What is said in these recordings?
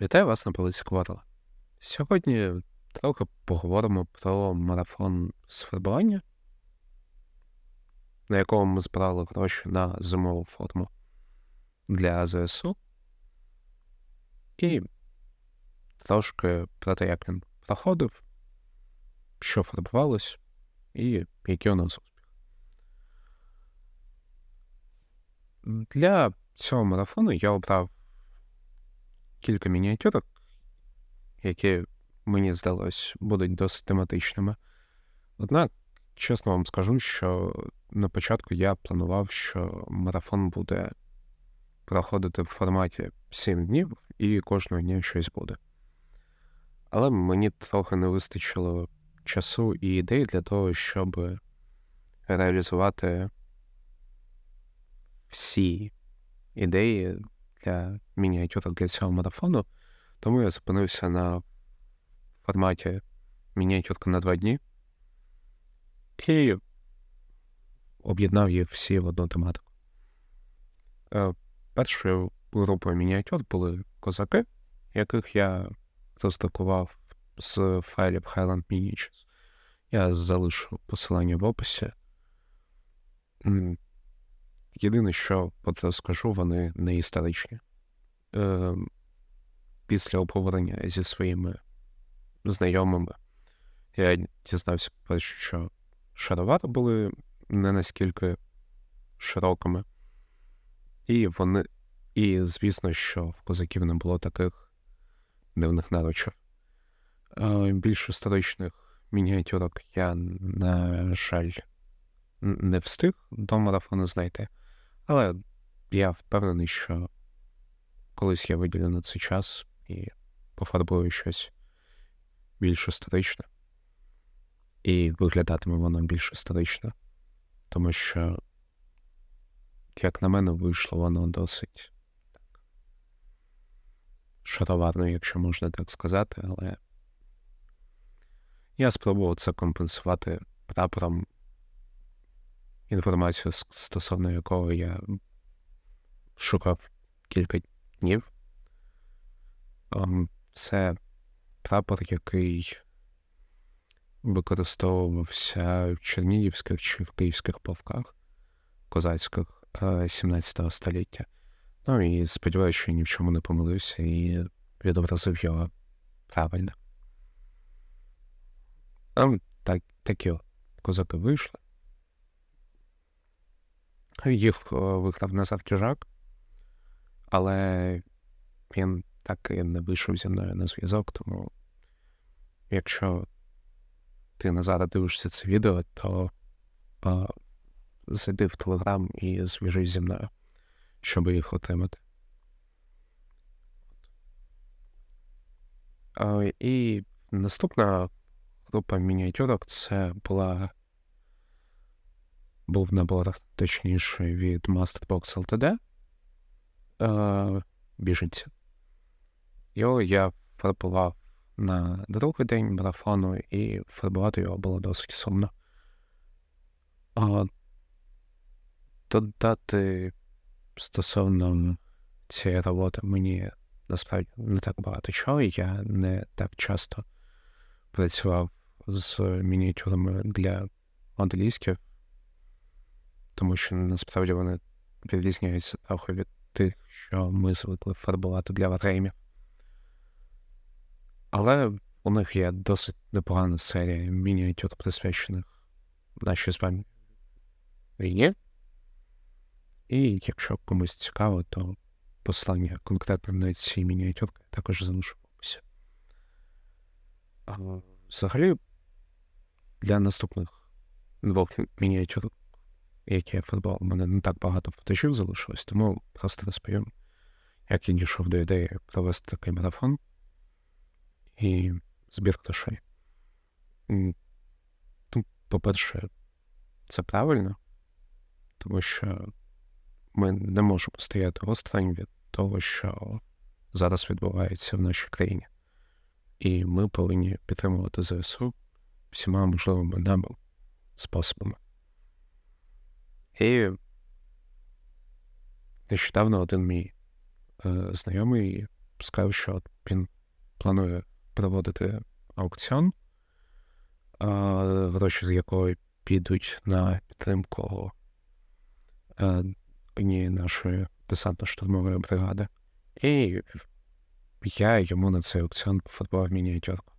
Вітаю вас на полиці Кварла. Сьогодні трохи поговоримо про марафон з фарбування, на якому ми збирали гроші на зимову форму для ЗСУ. І трошки про те, як він проходив, що фарбувалось і який у нас успіх. Для цього марафону я обрав кілька мініатюрок, які мені здалось будуть досить тематичними. Однак, чесно вам скажу, що на початку я планував, що марафон буде проходити в форматі 7 днів і кожного дня щось буде. Але мені трохи не вистачило часу і ідей для того, щоб реалізувати всі ідеї для мініатюр для цього марафону, тому я зупинився на форматі мініатюрка на два дні і об'єднав їх всі в одну тематику. Е, першою групою мініатюр були козаки, яких я роздрукував з файлів Highland Miniatures. Я залишу посилання в описі. Єдине, що от скажу, вони не історичні. Е, Після обговорення зі своїми знайомими я дізнався, що шаровари були не наскільки широкими, і вони, і звісно, що в козаків не було таких дивних наручів. Е, більш історичних мініатюрок я, на жаль, не встиг до марафону знайти. Але я впевнений, що колись я виділю на це час і пофарбую щось більш історичне. І виглядатиме воно більш історично, тому що, як на мене, вийшло воно досить шароварно, якщо можна так сказати, але я спробував це компенсувати прапором інформацію, стосовно якого я шукав кілька днів. Ем, це прапор, який використовувався в Чернігівських чи в київських полках козацьких 17 е, століття. Ну і сподіваюся, що ні в чому не помилився і відобразив його правильно. Там ем, так, такі козаки вийшли. Їх е, вигнав на Тюжак, але він так і не вийшов зі мною на зв'язок, тому якщо ти назад дивишся це відео, то а, е, зайди в Телеграм і зв'яжись зі мною, щоб їх отримати. А, е, і наступна група мініатюрок це була був набор, точніше, від Masterbox LTD э, е, біженця. Його я фарбував на другий день марафону, і фарбувати його було досить сумно. А, Додати стосовно цієї роботи мені насправді не так багато чого. Я не так часто працював з мініатюрами для моделістів тому що насправді вони відрізняються трохи від тих, що ми звикли фарбувати для вареймів. Але у них є досить непогана серія мініатюр, присвячених нашій з вами війні. І якщо комусь цікаво, то послання конкретно на цій мініатюрки також залишу в Взагалі, для наступних двох мініатюр як я футбол, У мене не так багато футажів залишилось, тому просто розповім, як я дійшов до ідеї провести такий марафон і збір грошей. Ну, по-перше, це правильно, тому що ми не можемо стояти осторонь від того, що зараз відбувається в нашій країні. І ми повинні підтримувати ЗСУ всіма можливими нами способами. І нещодавно один мій е, знайомий сказав, що він планує проводити аукціон, е, гроші з якої підуть на підтримку е, однієї нашої десантно-штурмової бригади. І я йому на цей аукціон пофарбував мініатюрку.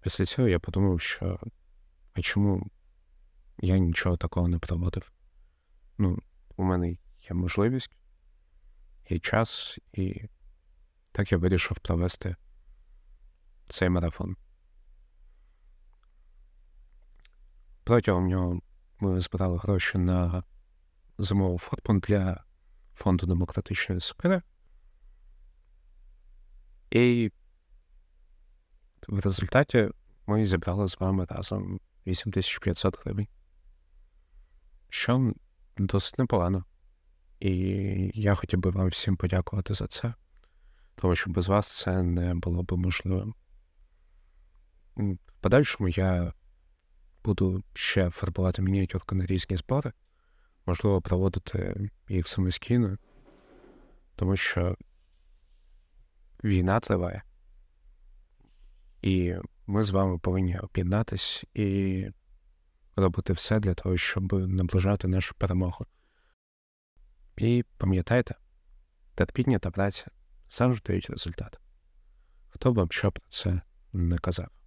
Після цього я подумав, що а чому я нічого такого не проводив ну, у мене є можливість, і час, і так я вирішив провести цей марафон. Протягом нього ми збирали гроші на зимову форму для фонду демократичної сфери. І в результаті ми зібрали з вами разом 8500 гривень. Що досить непогано. І я хотів би вам всім подякувати за це, тому що без вас це не було би можливим. В подальшому я буду ще формувати мініатюрку на різні збори, можливо, проводити їх самостійно, тому що війна триває, і ми з вами повинні об'єднатись і робити все для того, щоб наближати нашу перемогу. І пам'ятайте, терпіння та праця завжди дають результат. Хто вам що про це не казав?